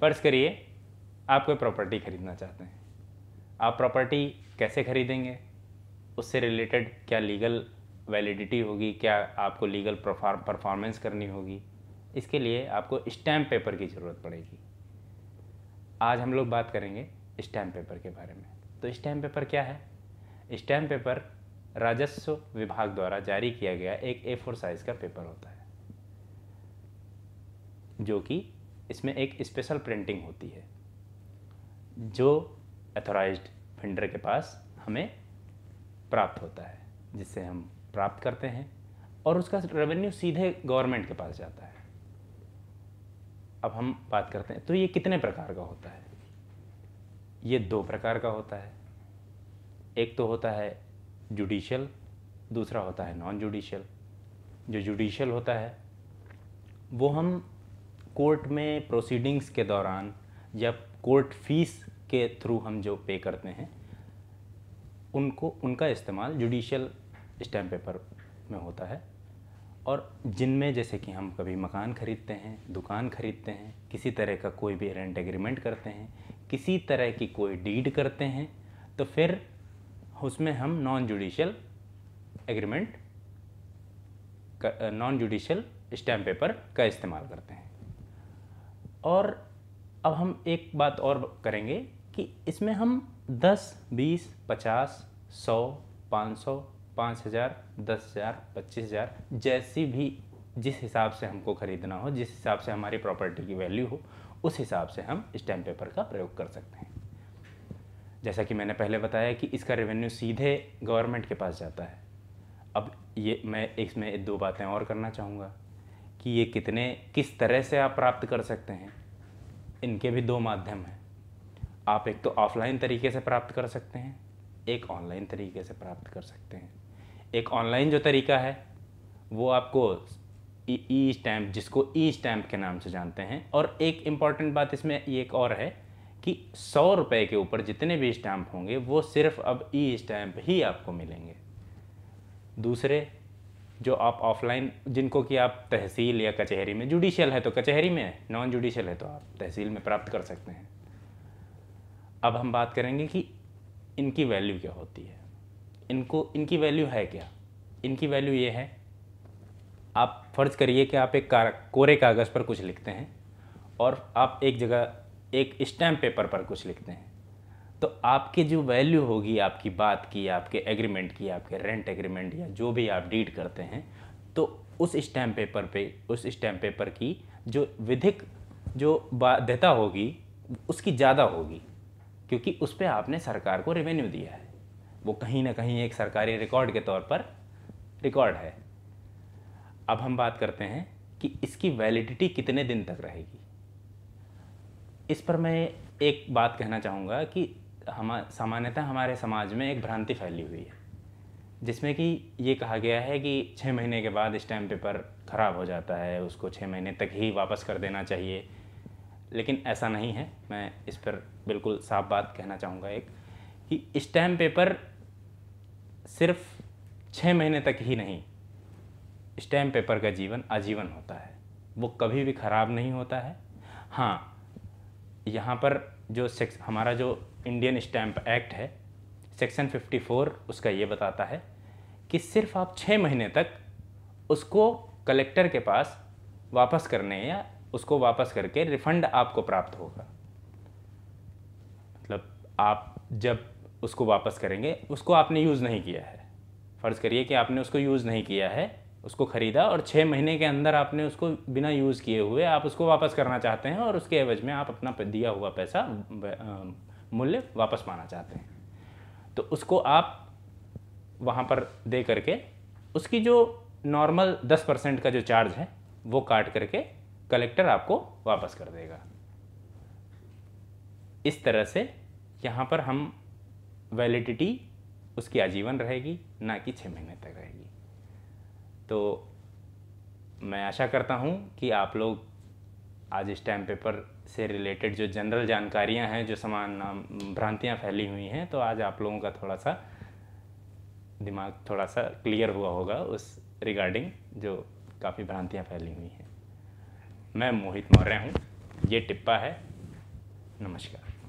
फ़र्ज़ करिए आप कोई प्रॉपर्टी ख़रीदना चाहते हैं आप प्रॉपर्टी कैसे ख़रीदेंगे उससे रिलेटेड क्या लीगल वैलिडिटी होगी क्या आपको लीगल परफॉर्मेंस करनी होगी इसके लिए आपको स्टैम्प पेपर की ज़रूरत पड़ेगी आज हम लोग बात करेंगे स्टैम्प पेपर के बारे में तो स्टैम्प पेपर क्या है स्टैम्प पेपर राजस्व विभाग द्वारा जारी किया गया एक ए फोर साइज़ का पेपर होता है जो कि इसमें एक स्पेशल प्रिंटिंग होती है जो अथोराइज फिंडर के पास हमें प्राप्त होता है जिससे हम प्राप्त करते हैं और उसका रेवेन्यू सीधे गवर्नमेंट के पास जाता है अब हम बात करते हैं तो ये कितने प्रकार का होता है ये दो प्रकार का होता है एक तो होता है जुडिशल दूसरा होता है नॉन जुडिशल जो जुडिशल होता है वो हम कोर्ट में प्रोसीडिंग्स के दौरान या कोर्ट फीस के थ्रू हम जो पे करते हैं उनको उनका इस्तेमाल जुडिशियल स्टैम्प पेपर में होता है और जिनमें जैसे कि हम कभी मकान ख़रीदते हैं दुकान ख़रीदते हैं किसी तरह का कोई भी रेंट एग्रीमेंट करते हैं किसी तरह की कोई डीड करते हैं तो फिर उसमें हम non judicial agreement non judicial stamp paper का इस्तेमाल करते हैं और अब हम एक बात और करेंगे कि इसमें हम 10, 20, 50, 100, 500, 5000, 10000, 25000 जैसी भी जिस हिसाब से हमको ख़रीदना हो जिस हिसाब से हमारी प्रॉपर्टी की वैल्यू हो उस हिसाब से हम स्टैम्प पेपर का प्रयोग कर सकते हैं जैसा कि मैंने पहले बताया कि इसका रेवेन्यू सीधे गवर्नमेंट के पास जाता है अब ये मैं इसमें दो बातें और करना चाहूँगा कि ये कितने किस तरह से आप प्राप्त कर सकते हैं इनके भी दो माध्यम हैं आप एक तो ऑफलाइन तरीके से प्राप्त कर सकते हैं एक ऑनलाइन तरीके से प्राप्त कर सकते हैं एक ऑनलाइन जो तरीका है वो आपको ई स्टैम्प जिसको ई स्टैम्प के नाम से जानते हैं और एक इम्पॉर्टेंट बात इसमें एक और है कि सौ रुपये के ऊपर जितने भी स्टैम्प होंगे वो सिर्फ अब ई स्टैम्प ही आपको मिलेंगे दूसरे जो आप ऑफलाइन जिनको कि आप तहसील या कचहरी में जुडिशियल है तो कचहरी में नॉन जुडिशियल है तो आप तहसील में प्राप्त कर सकते हैं अब हम बात करेंगे कि इनकी वैल्यू क्या होती है इनको इनकी वैल्यू है क्या इनकी वैल्यू ये है आप फ़र्ज़ करिए कि आप एक कोरे कागज़ पर कुछ लिखते हैं और आप एक जगह एक स्टैम्प पेपर पर कुछ लिखते हैं तो आपके जो वैल्यू होगी आपकी बात की आपके एग्रीमेंट की आपके रेंट एग्रीमेंट या जो भी आप डीड करते हैं तो उस स्टैम्प पेपर पे उस स्टैम्प पेपर की जो विधिक जो बाध्यता होगी उसकी ज़्यादा होगी क्योंकि उस पर आपने सरकार को रेवेन्यू दिया है वो कहीं ना कहीं एक सरकारी रिकॉर्ड के तौर पर रिकॉर्ड है अब हम बात करते हैं कि इसकी वैलिडिटी कितने दिन तक रहेगी इस पर मैं एक बात कहना चाहूँगा कि हम सामान्यतः हमारे समाज में एक भ्रांति फैली हुई है जिसमें कि ये कहा गया है कि छः महीने के बाद स्टैम्प पेपर ख़राब हो जाता है उसको छः महीने तक ही वापस कर देना चाहिए लेकिन ऐसा नहीं है मैं इस पर बिल्कुल साफ बात कहना चाहूँगा एक कि स्टैम्प पेपर सिर्फ छः महीने तक ही नहीं स्टैम्प पेपर का जीवन आजीवन होता है वो कभी भी ख़राब नहीं होता है हाँ यहाँ पर जो सेक्स हमारा जो इंडियन स्टैम्प एक्ट है सेक्शन 54 उसका ये बताता है कि सिर्फ आप छः महीने तक उसको कलेक्टर के पास वापस करने या उसको वापस करके रिफंड आपको प्राप्त होगा मतलब आप जब उसको वापस करेंगे उसको आपने यूज़ नहीं किया है फ़र्ज़ करिए कि आपने उसको यूज़ नहीं किया है उसको ख़रीदा और छः महीने के अंदर आपने उसको बिना यूज़ किए हुए आप उसको वापस करना चाहते हैं और उसके एवज में आप अपना दिया हुआ पैसा मूल्य वापस पाना चाहते हैं तो उसको आप वहाँ पर दे करके उसकी जो नॉर्मल दस परसेंट का जो चार्ज है वो काट करके कलेक्टर आपको वापस कर देगा इस तरह से यहाँ पर हम वैलिडिटी उसकी आजीवन रहेगी ना कि छः महीने तक रहेगी तो मैं आशा करता हूँ कि आप लोग आज स्टैम्प पेपर से रिलेटेड जो जनरल जानकारियां हैं जो समान भ्रांतियां फैली हुई हैं तो आज आप लोगों का थोड़ा सा दिमाग थोड़ा सा क्लियर हुआ होगा उस रिगार्डिंग जो काफ़ी भ्रांतियां फैली हुई हैं मैं मोहित मौर्य हूँ ये टिप्पा है नमस्कार